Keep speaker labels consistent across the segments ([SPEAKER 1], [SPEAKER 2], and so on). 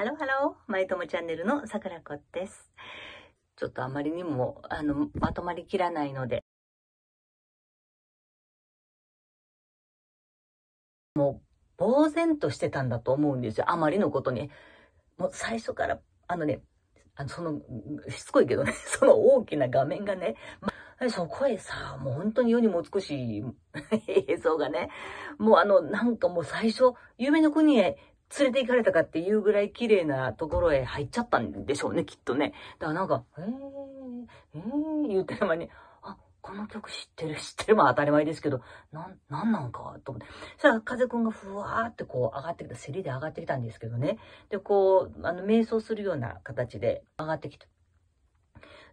[SPEAKER 1] ハローハロー、まゆともチャンネルのさくらこです。ちょっとあまりにも、あの、まとまりきらないので、もう、呆然としてたんだと思うんですよ。あまりのことに。もう最初から、あのね、あの、その、しつこいけどね、その大きな画面がね、そこへさ、もう本当に世にも美しい 映像がね、もうあの、なんかもう最初、夢の国へ連れて行かれたかっていうぐらい綺麗なところへ入っちゃったんでしょうね、きっとね。だからなんか、えー、えー、言うてる間に、あ、この曲知ってる、知ってる、まあ当たり前ですけど、なん、なんなんか、と思って。さあ、風くんがふわーってこう上がってきた、セリで上がってきたんですけどね。で、こう、あの、瞑想するような形で上がってきた。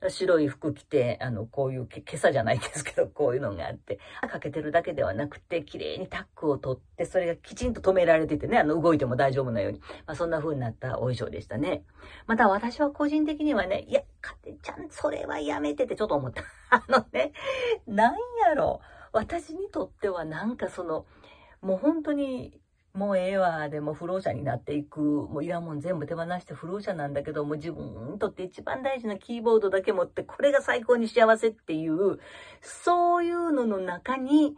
[SPEAKER 1] 白い服着て、あの、こういう、今朝じゃないですけど、こういうのがあって、かけてるだけではなくて、綺麗にタックを取って、それがきちんと止められててね、あの、動いても大丈夫なように、まあ、そんな風になったお衣装でしたね。また私は個人的にはね、いや、かてちゃん、それはやめてってちょっと思った。あのね、なんやろ。私にとってはなんかその、もう本当にもうええわ、でも不老者になっていく、もういらんもん全部手放して不老者なんだけど、もう自分にとって一番大事なキーボードだけ持って、これが最高に幸せっていう、そういうのの中に、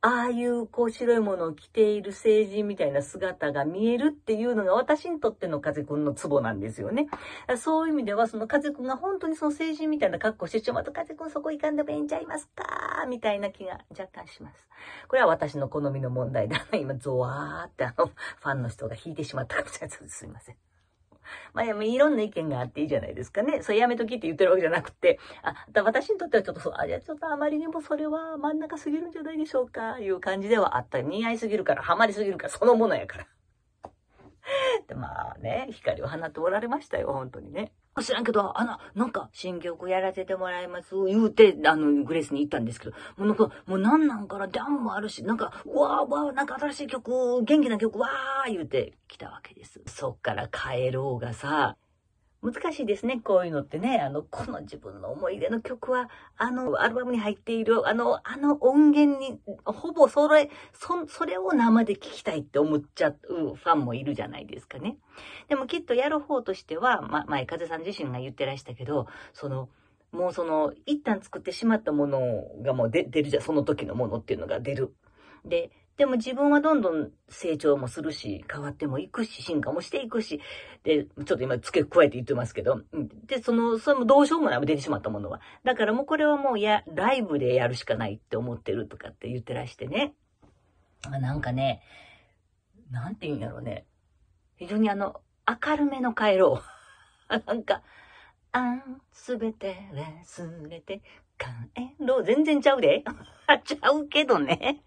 [SPEAKER 1] ああいうこう白いものを着ている成人みたいな姿が見えるっていうのが私にとっての風くんのツボなんですよね。そういう意味ではその風くんが本当にその成人みたいな格好してしまうと風くんそこ行かんでもええんちゃいますかみたいな気が若干します。これは私の好み の問題だ。今ゾワーってあのファンの人が引いてしまったみたいなです。すいません。まあ、いろんな意見があっていいじゃないですかね。そうやめときって言ってるわけじゃなくて、あ、私にとってはちょっとそう、あ、じゃちょっとあまりにもそれは真ん中すぎるんじゃないでしょうか、いう感じではあった。似合いすぎるから、ハマりすぎるから、そのものやから。でまあね、光を放っておられましたよ、本当にね。知らんけど、あの、なんか、新曲やらせてもらいます、言うて、あの、グレースに行ったんですけど、もうなんか、もうなんなんから、ダンもあるし、なんか、わーわー、なんか新しい曲、元気な曲、わー、言うて来たわけです。そっから帰ろうがさ、難しいですね、こういうのってね。あの、この自分の思い出の曲は、あの、アルバムに入っている、あの、あの音源に、ほぼそれ、そ、それを生で聴きたいって思っちゃうファンもいるじゃないですかね。でもきっとやる方としては、ま、前風さん自身が言ってらしたけど、その、もうその、一旦作ってしまったものがもう出るじゃん、その時のものっていうのが出る。で、でも自分はどんどん成長もするし、変わってもいくし、進化もしていくし、で、ちょっと今付け加えて言ってますけど、で、その、それもどうしようもない、出てしまったものは。だからもうこれはもう、や、ライブでやるしかないって思ってるとかって言ってらしてね。なんかね、なんて言うんだろうね。非常にあの、明るめの帰ろう。なんか、あん、すべて忘れて、えろう全然ちゃうで。ちゃうけどね。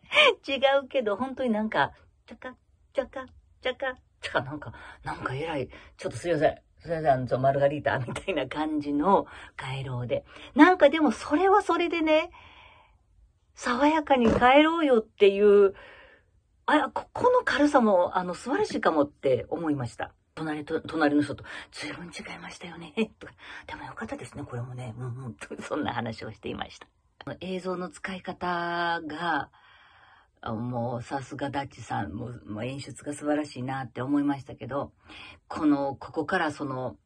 [SPEAKER 1] 違うけど、本当になんか、ちゃか、ちゃか、ちゃか、ちゃか、なんか、なんか偉い。ちょっとすいません。すいません、ちょ、マルガリータみたいな感じの帰ろうで。なんかでも、それはそれでね、爽やかに帰ろうよっていう、あここの軽さも、あの、素晴らしいかもって思いました。隣と、隣の人と、随分違いましたよね。とか、でもよかったですね、これもね。うんうん。そんな話をしていました。映像の使い方が、もうさすがダッチさん、もう演出が素晴らしいなって思いましたけど、この、ここからその、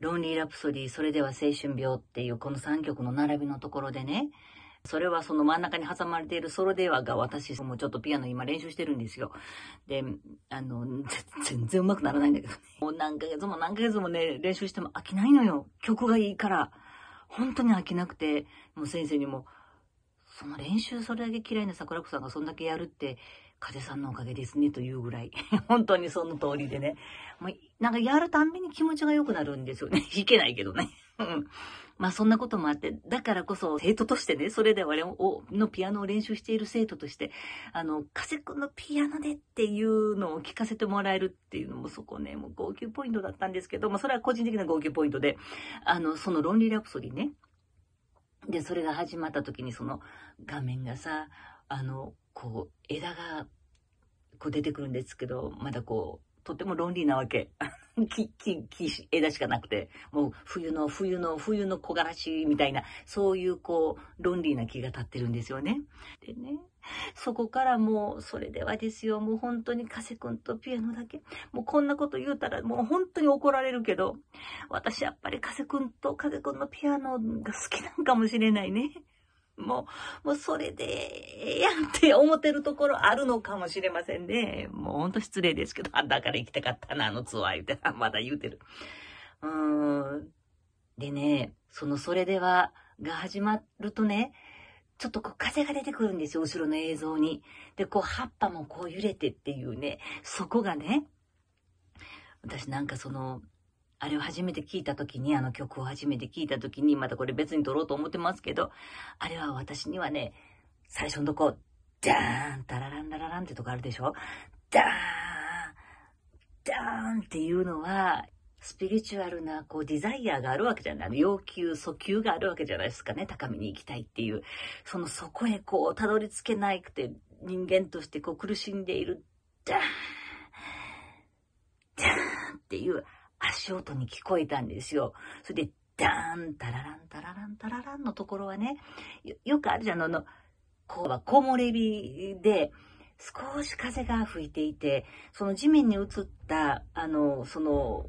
[SPEAKER 1] ロンリー・ラプソディ、それでは青春病っていうこの3曲の並びのところでね、それはその真ん中に挟まれているソロ電話が私もちょっとピアノ今練習してるんですよ。で、あの、全然上手くならないんだけど、ね、もう何ヶ月も何ヶ月もね、練習しても飽きないのよ。曲がいいから。本当に飽きなくて、もう先生にも、その練習それだけ嫌いな桜子さんがそんだけやるって、風さんのおかげですねというぐらい。本当にその通りでね。もうなんかやるたんびに気持ちが良くなるんですよね。弾けないけどね。うん。まあそんなこともあって、だからこそ生徒としてね、それで我々のピアノを練習している生徒として、あの、加瀬くんのピアノでっていうのを聞かせてもらえるっていうのもそこね、もう号泣ポイントだったんですけど、まあそれは個人的な号泣ポイントで、あの、その論理ラプソディね。で、それが始まった時にその画面がさ、あの、こう、枝がこう出てくるんですけど、まだこう、とても論理なわけ。木、木、木、枝しかなくて、もう冬の、冬の、冬の木枯らしみたいな、そういうこう、論理な木が立ってるんですよね。でね、そこからもう、それではですよ、もう本当に加瀬くんとピアノだけ、もうこんなこと言うたらもう本当に怒られるけど、私やっぱり加瀬くんと加瀬くんのピアノが好きなんかもしれないね。もう、もうそれで、やんって思ってるところあるのかもしれませんね。もうほんと失礼ですけど、あ、だから行きたかったな、あのツアー言うて、まだ言うてる。うーん。でね、そのそれでは、が始まるとね、ちょっとこう風が出てくるんですよ、後ろの映像に。で、こう葉っぱもこう揺れてっていうね、そこがね、私なんかその、あれを初めて聴いた時に、あの曲を初めて聴いた時に、またこれ別に撮ろうと思ってますけど、あれは私にはね、最初のとこ、ダーン、タラランダラランってとこあるでしょダーン、ダーンっていうのは、スピリチュアルな、こう、デザイアがあるわけじゃない。要求、訴求があるわけじゃないですかね。高みに行きたいっていう。その、そこへこう、たどり着けなくて、人間としてこう、苦しんでいる。ダーン、ダーンっていう、足音に聞こえたんですよ。それで、ダーン、タララン、タララン、タラランのところはね、よくあるじゃん、あの、こうは木漏れ日で、少し風が吹いていて、その地面に映った、あの、その、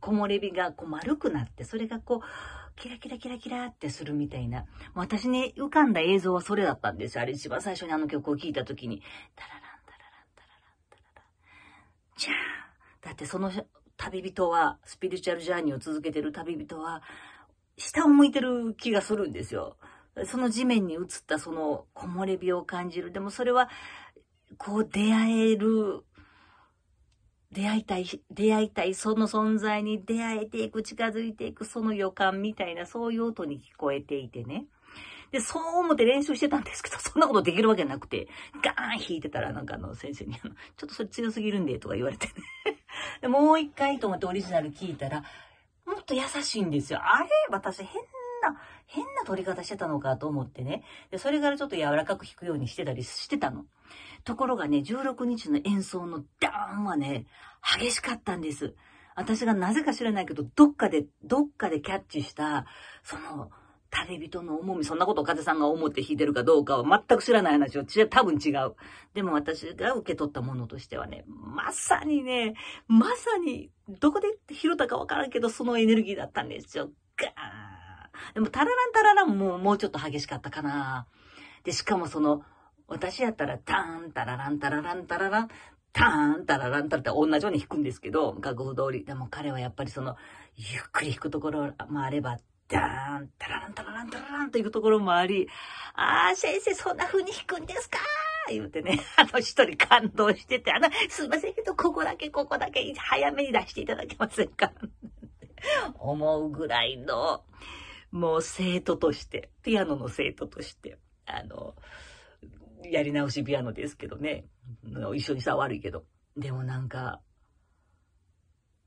[SPEAKER 1] 木漏れ日がこう丸くなって、それがこう、キラキラキラキラってするみたいな。私ね、浮かんだ映像はそれだったんですよ。あれ一番最初にあの曲を聴いた時に、タララン、タララン、タララン、タララン、じゃーだってその旅人は、スピリチュアルジャーニーを続けてる旅人は、下を向いてる気がするんですよ。その地面に映ったその木漏れ日を感じる。でもそれは、こう出会える、出会いたい、出会いたい、その存在に出会えていく、近づいていく、その予感みたいな、そういう音に聞こえていてね。で、そう思って練習してたんですけど、そんなことできるわけなくて、ガーン弾いてたら、なんかあの、先生にあの、ちょっとそれ強すぎるんで、とか言われてね。で、もう一回と思ってオリジナル聞いたら、もっと優しいんですよ。あれ私変な、変な取り方してたのかと思ってね。で、それからちょっと柔らかく弾くようにしてたりしてたの。ところがね、16日の演奏のダーンはね、激しかったんです。私がなぜか知らないけど、どっかで、どっかでキャッチした、その、旅人の重み、そんなことを風さんが思って弾いてるかどうかは全く知らない話を、多分違う。でも私が受け取ったものとしてはね、まさにね、まさに、どこで拾ったかわからんけど、そのエネルギーだったんですよ。ガーン。でも、タラランタラランももうちょっと激しかったかな。で、しかもその、私やったら、ターン、タララン、タララン、タララン、ターン、タララン、タラって同じように弾くんですけど、楽譜通り。でも彼はやっぱりその、ゆっくり弾くところもあれば、ダーン、タラランタラランタラランというところもあり、ああ、先生、そんな風に弾くんですか言うてね、あの一人感動してて、あの、すいませんけど、ここだけ、ここだけ、早めに出していただけませんか 思うぐらいの、もう生徒として、ピアノの生徒として、あの、やり直しピアノですけどね、一緒にさ、悪いけど。でもなんか、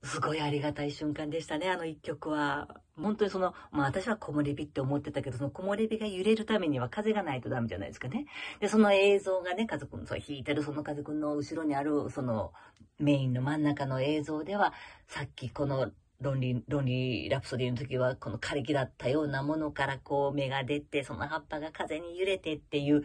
[SPEAKER 1] すごいありがたい瞬間でしたね、あの一曲は。本当にその、まあ私は木漏れ日って思ってたけど、その木漏れ日が揺れるためには風がないとダメじゃないですかね。で、その映像がね、家族の、そう、弾いてるその家族の後ろにある、そのメインの真ん中の映像では、さっきこの論理、論理ラプソディの時は、この枯れ木だったようなものからこう芽が出て、その葉っぱが風に揺れてっていう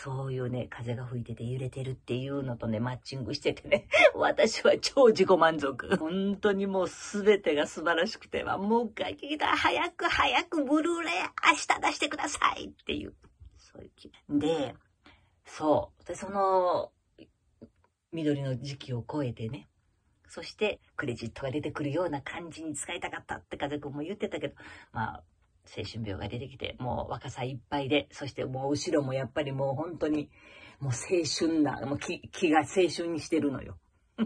[SPEAKER 1] そういうね、風が吹いてて揺れてるっていうのとね、マッチングしててね、私は超自己満足。本当にもう全てが素晴らしくて、はもう一回聞いた、早く早くブルーレイ明日出してくださいっていう。そういう気。で、そう。で、その、緑の時期を超えてね、そしてクレジットが出てくるような感じに使いたかったって風くんも言ってたけど、まあ、精神病が出てきて、もう若さいっぱいで、そしてもう後ろもやっぱりもう本当に、もう青春な、もう気気が青春にしてるのよ。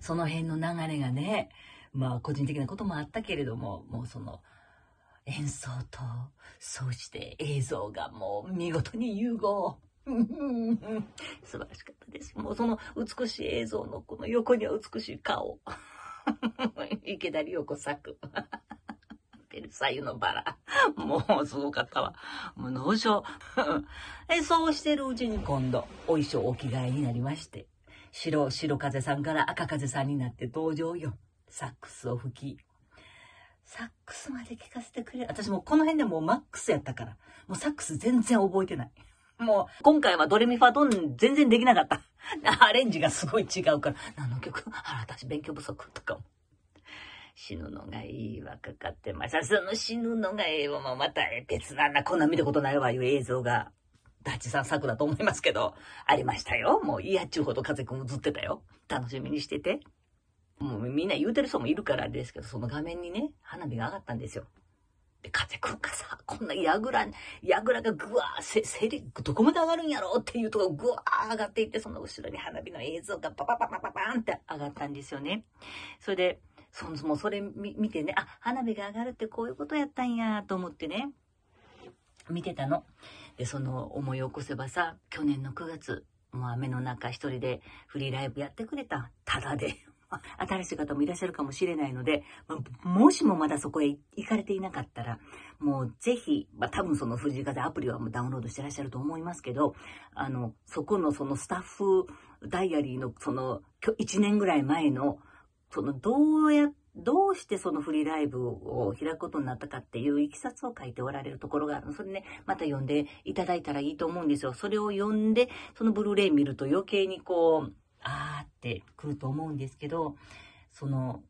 [SPEAKER 1] その辺の流れがね、まあ個人的なこともあったけれども、もうその、演奏と、そして映像がもう見事に融合。素晴らしかったです。もうその美しい映像のこの横には美しい顔。池田理代子作。ってる左右のバラ。もうすごかったわ。もう農場。えそうしてるうちに今度、お衣装お着替えになりまして。白、白風さんから赤風さんになって登場よ。サックスを吹き。サックスまで聞かせてくれ。私もこの辺でもうマックスやったから。もうサックス全然覚えてない。もう、今回はドレミファドン全然できなかった。アレンジがすごい違うから、何の曲あら、私勉強不足とか死ぬのがいいはかかってました。その死ぬのがええわまた別なんだ。こんな見たことないわ、いう映像が。ダッチさん作だと思いますけど、ありましたよ。もういやっちゅうほど風くん映ってたよ。楽しみにしてて。もうみんな言うてる人もいるからですけど、その画面にね、花火が上がったんですよ。で、風くんがさ、こんなやぐら、やぐらがぐわー、せ、せり、どこまで上がるんやろうっていうとこぐわー上がっていって、その後ろに花火の映像がパパパパパパーンって上がったんですよね。それで、そもそれ見てね、あ、花火が上がるってこういうことやったんやと思ってね、見てたの。で、その思い起こせばさ、去年の9月、もう雨の中一人でフリーライブやってくれた。ただで。新しい方もいらっしゃるかもしれないので、もしもまだそこへ行かれていなかったら、もうぜひ、まあ、多分その藤井風アプリはもうダウンロードしてらっしゃると思いますけど、あの、そこのそのスタッフダイアリーのその1年ぐらい前のそのどうや、どうしてそのフリーライブを開くことになったかっていういきさつを書いておられるところがあるの。それね、また読んでいただいたらいいと思うんですよ。それを読んで、そのブルーレイ見ると余計にこう、あーってくると思うんですけど、その、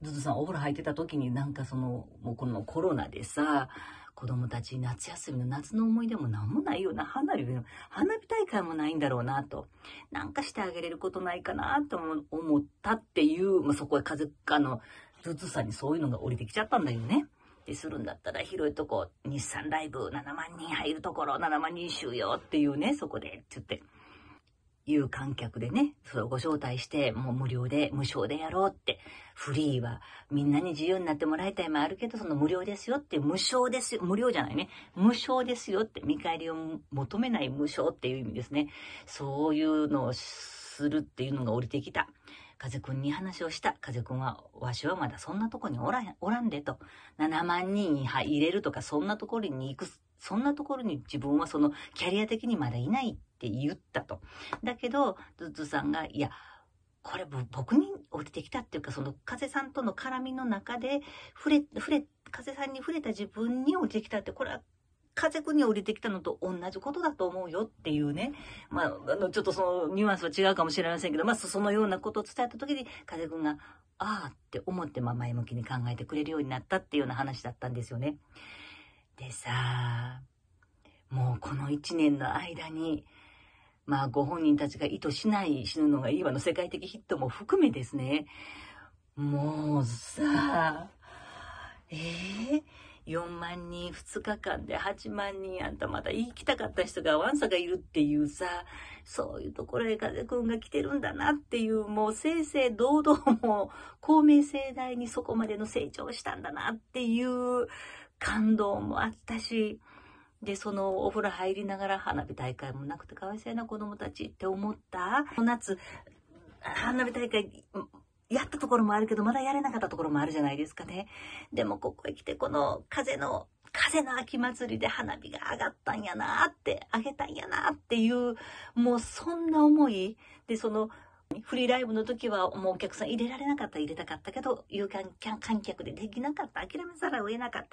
[SPEAKER 1] ずずさんお風呂入ってた時になんかその、もうこのコロナでさ、子供たち夏休みの夏の思い出も何もないような、花火、花会もないんだろうなと。なんかしてあげれることないかなと思ったっていう、まあ、そこへ風、あの、頭痛さにそういうのが降りてきちゃったんだよね。でするんだったら広いとこ、日産ライブ7万人入るところ、7万人収容っていうね、そこで、つって。有観客でね、それをご招待して、もう無料で、無償でやろうって、フリーはみんなに自由になってもらいたいもあるけど、その無料ですよって、無償ですよ、無料じゃないね、無償ですよって、見返りを求めない無償っていう意味ですね。そういうのをするっていうのが降りてきた。風くんに話をした。風くんは、わしはまだそんなとこにおらん、おらんでと。7万人入れるとか、そんなところに行くそんなところに自分はそのキャリア的にまだいないって言ったと。だけど、ズズさんが、いや、これ僕に降りてきたっていうか、その風さんとの絡みの中で、触れ、触れ、風さんに触れた自分に降りてきたって、これは風くに降りてきたのと同じことだと思うよっていうね。まあ、あの、ちょっとそのニュアンスは違うかもしれませんけど、まあ、そのようなことを伝えた時に、風くんが、ああって思って、まあ、前向きに考えてくれるようになったっていうような話だったんですよね。でさ、もうこの1年の間に、まあご本人たちが意図しない死ぬのがいいわの世界的ヒットも含めですね、もうさ、ええー4万人、2日間で8万人、あんたまた行きたかった人がわんさがいるっていうさ、そういうところへ風くんが来てるんだなっていう、もう正々堂々も公明正大にそこまでの成長したんだなっていう感動もあったし、で、そのお風呂入りながら花火大会もなくてかわいそうやな子供たちって思った夏、花火大会やったところもあるけど、まだやれなかったところもあるじゃないですかね。でもここへ来て、この風の、風の秋祭りで花火が上がったんやなって、上げたんやなっていう、もうそんな思い。で、その、フリーライブの時はもうお客さん入れられなかった入れたかったけど有観客でできなかった諦めざるを得なかっ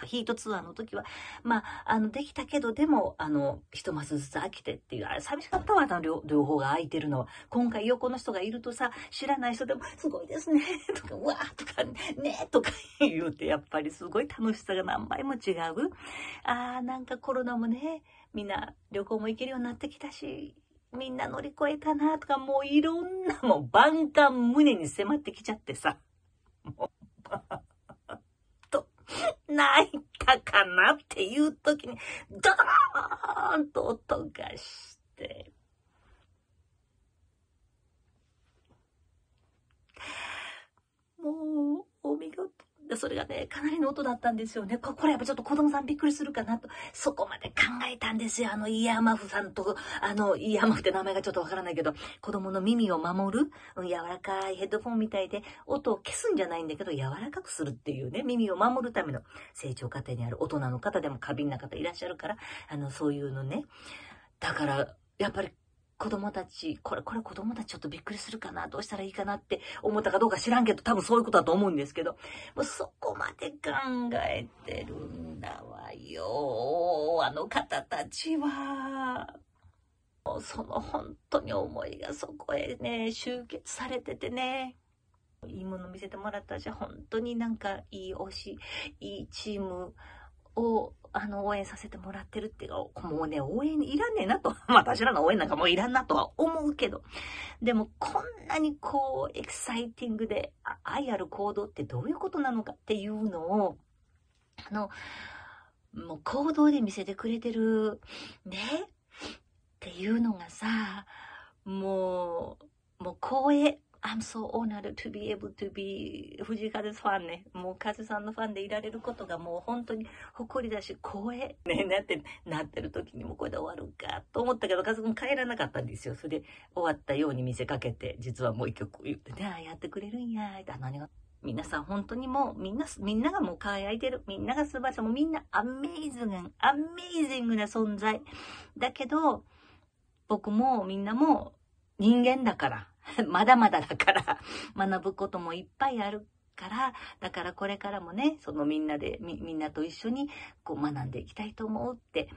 [SPEAKER 1] たヒートツアーの時はまああのできたけどでもあの一マスずつ飽きてっていうあれ寂しかったわあの両方が空いてるのは今回横の人がいるとさ知らない人でも「すごいですね」とか「うわ」とか「ね」とか 言うてやっぱりすごい楽しさが何倍も違うあーなんかコロナもねみんな旅行も行けるようになってきたしみんな乗り越えたなとか、もういろんなもう万感胸に迫ってきちゃってさ、もう、と、泣いたかなっていう時に、ドドーンと音がして、もう、お見事。で、それがね、かなりの音だったんですよね。これやっぱちょっと子供さんびっくりするかなと、そこまで考えたんですよ。あの、イヤーマフさんと、あの、イヤーマフって名前がちょっとわからないけど、子供の耳を守る、うん、柔らかいヘッドフォンみたいで、音を消すんじゃないんだけど、柔らかくするっていうね、耳を守るための成長過程にある大人の方でも過敏な方いらっしゃるから、あの、そういうのね。だから、やっぱり子供たち、これ、これ子供たちちょっとびっくりするかな、どうしたらいいかなって思ったかどうか知らんけど、多分そういうことだと思うんですけど、もうそこまで考えてるんだわよ、あの方たちは。その本当に思いがそこへね、集結されててね。いいもの見せてもらったし、本当になんかいい推し、いいチームをあの、応援させてもらってるっていうか、もうね、応援いらねえなと。まあ、私らの応援なんかもういらんなとは思うけど。でも、こんなにこう、エキサイティングで、愛ある行動ってどういうことなのかっていうのを、あの、もう行動で見せてくれてる、ね、っていうのがさ、もう、もう光栄。I'm so honored to be able to be 藤井風ファンね。もう風さんのファンでいられることがもう本当に誇りだし、光栄。ね、なって、なってる時にもこれで終わるかと思ったけど、風くん帰らなかったんですよ。それで終わったように見せかけて、実はもう一曲言ってね、ああ、やってくれるんや、って何が。皆さん本当にもうみんな、みんながもう輝いてる。みんなが素晴らしい。もうみんなアメイズング、アメイジングな存在。だけど、僕もみんなも人間だから。まだまだだから、学ぶこともいっぱいあるから、だからこれからもね、そのみんなで、み、みんなと一緒に、こう学んでいきたいと思うって、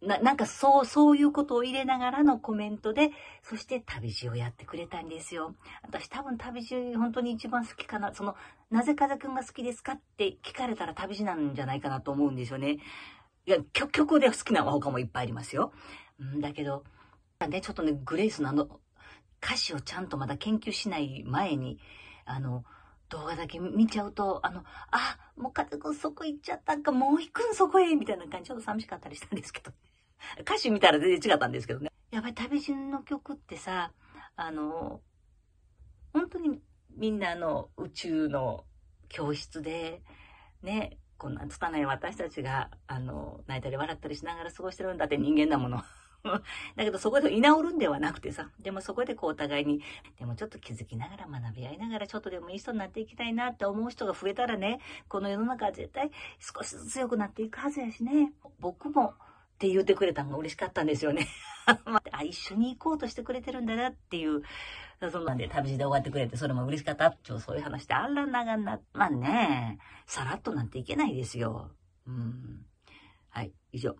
[SPEAKER 1] な、なんかそう、そういうことを入れながらのコメントで、そして旅路をやってくれたんですよ。私多分旅路本当に一番好きかな。その、なぜ風くんが好きですかって聞かれたら旅路なんじゃないかなと思うんですよね。いや、曲、曲で好きな他もいっぱいありますよ。うんだけど、ね、ちょっとね、グレイスのあの、歌詞をちゃんとまだ研究しない前に、あの、動画だけ見ちゃうと、あの、あ、もう風くんそこ行っちゃったんか、もう行くんそこへ、みたいな感じ、ちょっと寂しかったりしたんですけど。歌詞見たら全然違ったんですけどね。やっぱり旅人の曲ってさ、あの、本当にみんなの宇宙の教室で、ね、こんな拙い私たちが、あの、泣いたり笑ったりしながら過ごしてるんだって人間だもの。だけどそこで居直るんではなくてさ、でもそこでこうお互いに、でもちょっと気づきながら学び合いながらちょっとでもいい人になっていきたいなって思う人が増えたらね、この世の中は絶対少しずつ強くなっていくはずやしね。僕もって言ってくれたのが嬉しかったんですよね。あ、一緒に行こうとしてくれてるんだなっていう、そんなんで旅路で終わってくれて、それも嬉しかったってそういう話で、あらながな、まあね、さらっとなんていけないですよ。うん。はい、以上。